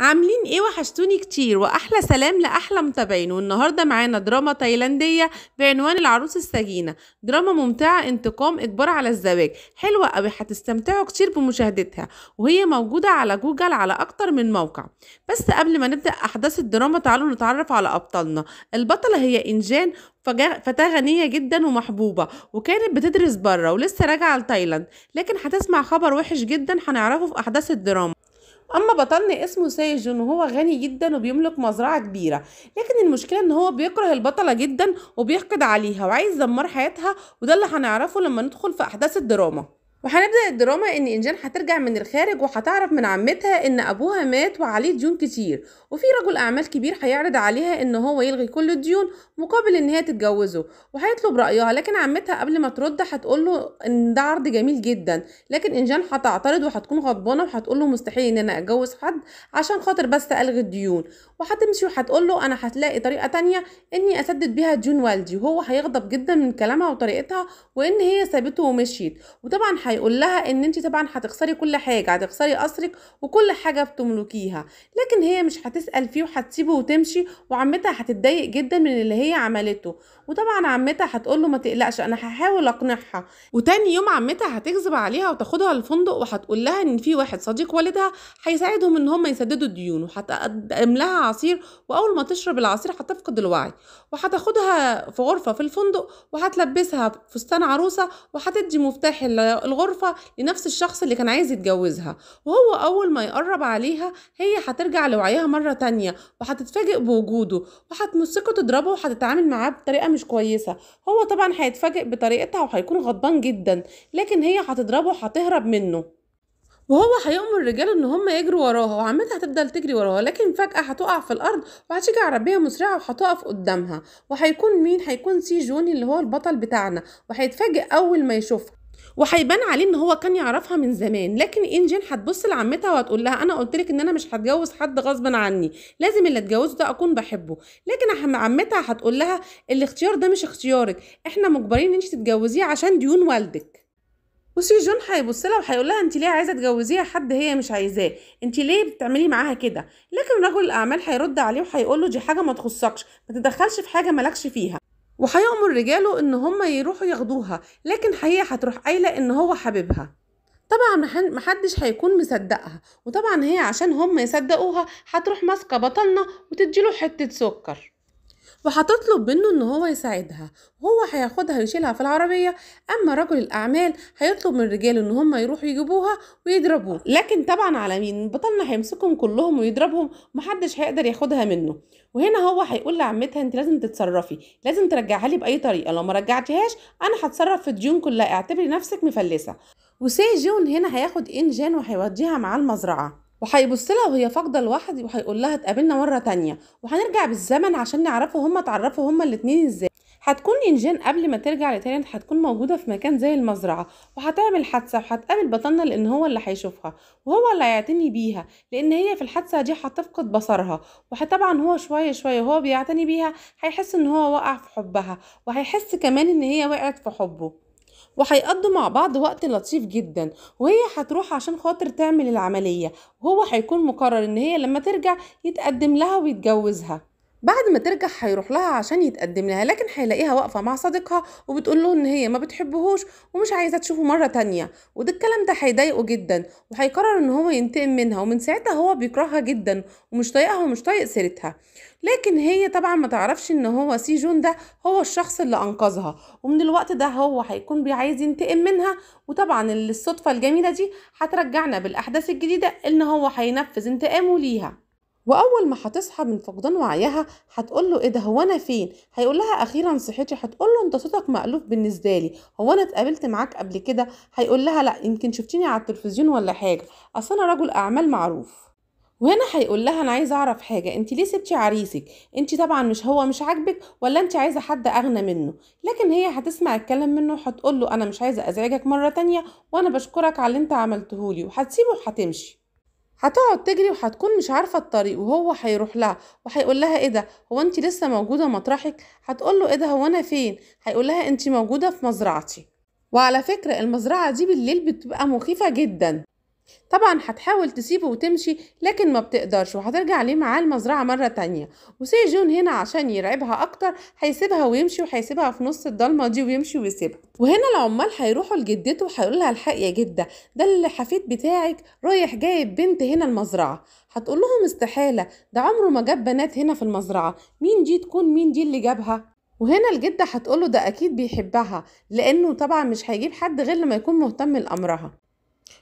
عاملين ايه وحشتوني كتير واحلى سلام لاحلى متابعين والنهارده معانا دراما تايلانديه بعنوان العروس السجينه دراما ممتعه انتقام اجبار على الزواج حلوه قوي هتستمتعوا كتير بمشاهدتها وهي موجوده على جوجل على اكتر من موقع بس قبل ما نبدا احداث الدراما تعالوا نتعرف على ابطالنا البطله هي انجان فتاة غنية جدا ومحبوبة وكانت بتدرس بره ولسه راجعة لتايلاند لكن هتسمع خبر وحش جدا هنعرفه في أحداث الدراما اما بطلنا اسمه سايجون وهو غني جدا وبيملك مزرعه كبيره لكن المشكله ان هو بيكره البطله جدا وبيحقد عليها وعايز يدمر حياتها وده اللي هنعرفه لما ندخل في احداث الدراما وهنبدأ الدراما إن إنجان هترجع من الخارج وهتعرف من عمتها إن أبوها مات وعليه ديون كتير وفي رجل أعمال كبير هيعرض عليها إن هو يلغي كل الديون مقابل إن هي تتجوزه وهيطلب رأيها لكن عمتها قبل ما ترد هتقوله إن ده عرض جميل جدا لكن إنجان هتعترض وهتكون غضبانة وهتقوله مستحيل إن أنا أتجوز حد عشان خاطر بس ألغي الديون وهتمشي وهتقوله أنا هتلاقي طريقة تانية إني أسدد بيها ديون والدي وهو هيغضب جدا من كلامها وطريقتها وإن هي سابته ومشيت وطبعا هيقول لها ان انت طبعا هتخسري كل حاجه هتخسري قصرك وكل حاجه بتملكيها لكن هي مش هتسال فيه وهتسيبه وتمشي وعمتها هتتضايق جدا من اللي هي عملته وطبعا عمتها هتقول له ما تقلقش انا هحاول اقنعها وتاني يوم عمتها هتكذب عليها وتاخدها الفندق وهتقول لها ان في واحد صديق والدها هيساعدهم ان هم يسددوا الديون وهتقدم لها عصير واول ما تشرب العصير هتفقد الوعي وهتاخدها في غرفه في الفندق وهتلبسها فستان عروسه وهتدي مفتاح الغرفه لنفس الشخص اللي كان عايز يتجوزها وهو اول ما يقرب عليها هي هترجع لوعيها مره تانية وهتتفاجئ بوجوده وهتمسكه تضربه وهتتعامل معاه بطريقه مش مش كويسه هو طبعا هيتفاجئ بطريقتها وهيكون غضبان جدا لكن هي هتضربه وهتهرب منه وهو هيأمر رجاله ان هم يجروا وراها وعمتها هتفضل تجري وراها لكن فجأة هتقع في الارض وهتيجي عربية مسرعة وهتقف قدامها وهيكون مين هيكون سي جوني اللي هو البطل بتاعنا وهيتفاجئ اول ما يشوفها وهيبان عليه ان هو كان يعرفها من زمان لكن إيه، انجين هتبص لعمتها وهتقول لها انا قلت لك ان انا مش هتجوز حد غصبا عني لازم اللي اتجوزه ده اكون بحبه لكن عمتها هتقول لها الاختيار ده مش اختيارك احنا مجبرين ان انت تتجوزيه عشان ديون والدك وسي جون هيبص لها وهيقول لها انت ليه عايزه تجوزيها حد هي مش عايزاه انت ليه بتعملي معاها كده لكن رجل الاعمال هيرد عليه وهيقول له دي حاجه ما تخصكش ما تدخلش في حاجه مالكش فيها وهيأمر رجاله ان هما يروحوا ياخدوها لكن هي هتروح قايله ان هو حبيبها طبعا محدش هيكون مصدقها وطبعا هي عشان هما يصدقوها هتروح ماسكه بطلنا وتديله حته سكر وهتطلب منه ان هو يساعدها وهو هياخدها يشيلها في العربية اما رجل الاعمال هيطلب من رجاله ان هم يروحوا يجيبوها ويضربوه لكن طبعا على مين بطلنا هيمسكهم كلهم ويضربهم محدش هيقدر ياخدها منه وهنا هو هيقول لعمتها انت لازم تتصرفي لازم ترجعها لي باي طريقه لو ما رجعتهاش انا هتصرف في الديون كلها اعتبري نفسك مفلسه وسي جون هنا هياخد انجان وهيوديها مع المزرعه وهيبص لها وهي فاقده الوحد وهيقول لها اتقابلنا مره تانية وهنرجع بالزمن عشان نعرفه هما اتعرفوا هما الاتنين ازاي هتكون ينجان قبل ما ترجع لتايلاند هتكون موجوده في مكان زي المزرعه وهتعمل حادثه وهتقابل بطلنا لان هو اللي هيشوفها وهو اللي هيعتني بيها لان هي في الحادثه دي هتفقد بصرها وطبعا هو شويه شويه وهو بيعتني بيها هيحس ان هو وقع في حبها وهيحس كمان ان هي وقعت في حبه وهيقضوا مع بعض وقت لطيف جدا وهي هتروح عشان خاطر تعمل العملية وهو هيكون مقرر ان هي لما ترجع يتقدم لها ويتجوزها بعد ما ترجع هيروح لها عشان يتقدم لها لكن هيلاقيها واقفه مع صديقها وبتقول له ان هي ما بتحبهوش ومش عايزه تشوفه مره تانية وده الكلام ده هيضايقه جدا وهيقرر ان هو ينتقم منها ومن ساعتها هو بيكرهها جدا ومش طايقها ومش طايق سيرتها لكن هي طبعا ما تعرفش ان هو سي جون ده هو الشخص اللي انقذها ومن الوقت ده هو هيكون بيعايز ينتقم منها وطبعا الصدفه الجميله دي هترجعنا بالاحداث الجديده ان هو هينفذ انتقامه ليها واول ما هتصحى من فقدان وعيها هتقول له ايه ده هو انا فين هيقول لها اخيرا صحيتي هتقول له انت صوتك مألوف بالنسبه لي هو انا اتقابلت معاك قبل كده هيقول لها لا يمكن شفتيني على التلفزيون ولا حاجه اصل انا رجل اعمال معروف وهنا هيقول لها انا عايز اعرف حاجه انت ليه سبتي عريسك انت طبعا مش هو مش عاجبك ولا انت عايزه حد اغنى منه لكن هي هتسمع الكلام منه وهتقول له انا مش عايزه ازعجك مره تانية وانا بشكرك على اللي انت عملتهولي وهتسيبه وهتمشي هتقعد تجري وهتكون مش عارفه الطريق وهو هيروح لها وهيقول لها ايه ده هو انت لسه موجوده مطرحك هتقول له ايه ده هو انا فين هيقول لها انت موجوده في مزرعتي وعلى فكره المزرعه دي بالليل بتبقى مخيفه جدا طبعا هتحاول تسيبه وتمشي لكن ما بتقدرش وهترجع ليه معاه المزرعة مرة تانية وسي جون هنا عشان يرعبها أكتر هيسيبها ويمشي وهيسيبها في نص الضلمة دي ويمشي ويسيبها وهنا العمال هيروحوا لجدته وهيقول لها الحق يا جدة ده اللي حفيد بتاعك رايح جايب بنت هنا المزرعة هتقول لهم استحالة ده عمره ما جاب بنات هنا في المزرعة مين دي تكون مين دي اللي جابها وهنا الجدة هتقوله ده أكيد بيحبها لأنه طبعا مش هيجيب حد غير لما يكون مهتم لأمرها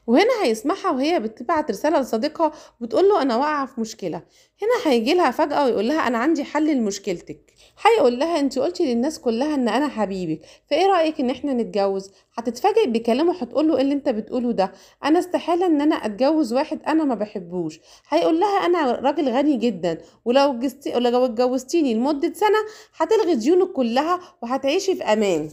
وهنا هيسمعها وهي بتبعت رسالة لصديقها وبتقول له أنا واقعة في مشكلة هنا هيجي لها فجأة ويقول لها أنا عندي حل لمشكلتك هيقول لها أنت قلتي للناس كلها إن أنا حبيبك فإيه رأيك إن إحنا نتجوز هتتفاجئ بكلامه هتقول له إيه اللي أنت بتقوله ده أنا استحالة إن أنا أتجوز واحد أنا ما بحبوش هيقول لها أنا راجل غني جدا ولو جستي... لو اتجوزتيني لمدة سنة هتلغي ديونك كلها وهتعيشي في أمان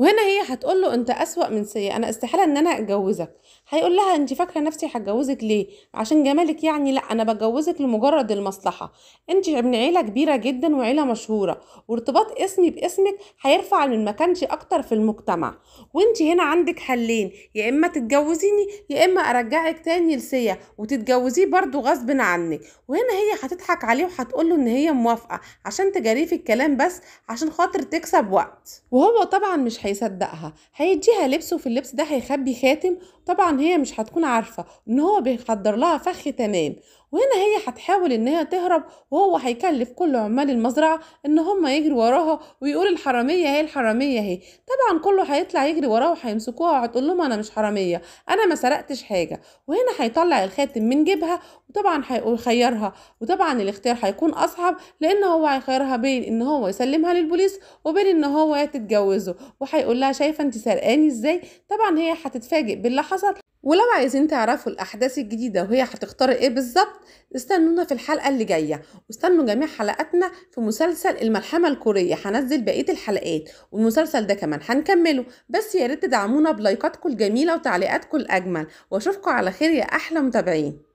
وهنا هي هتقول له انت اسوا من سيء انا استحاله ان انا اتجوزك هيقول لها انت فاكره نفسي هتجوزك ليه عشان جمالك يعني لا انا بجوزك لمجرد المصلحه انت من عيله كبيره جدا وعيله مشهوره وارتباط اسمي باسمك هيرفع من مكانتي اكتر في المجتمع وانت هنا عندك حلين يا اما تتجوزيني يا اما ارجعك تاني لسيا وتتجوزيه برضو غصب عنك وهنا هي هتضحك عليه وهتقول له ان هي موافقه عشان تجاريه في الكلام بس عشان خاطر تكسب وقت وهو طبعا مش هيصدقها هيديها لبس وفي اللبس ده هيخبي خاتم طبعا هي مش هتكون عارفه ان هو بيحضر لها فخ تمام وهنا هي هتحاول ان هي تهرب وهو هيكلف كل عمال المزرعه ان هم يجري وراها ويقول الحراميه هي الحراميه هي طبعا كله هيطلع يجري وراها وهيمسكوها وهتقول لهم انا مش حراميه انا ما سرقتش حاجه وهنا هيطلع الخاتم من جيبها وطبعا هيخيرها وطبعا الاختيار هيكون اصعب لان هو هيخيرها بين ان هو يسلمها للبوليس وبين ان هو تتجوزه وهيقول لها شايفه انت سرقاني ازاي طبعا هي هتتفاجئ باللي حصل ولو عايزين تعرفوا الأحداث الجديدة وهي هتختار إيه بالظبط استنونا في الحلقة اللي جاية واستنوا جميع حلقاتنا في مسلسل الملحمة الكورية هنزل بقية الحلقات والمسلسل ده كمان هنكمله بس يا ريت تدعمونا بلايكاتكم الجميلة وتعليقاتكم الأجمل وأشوفكم على خير يا أحلى متابعين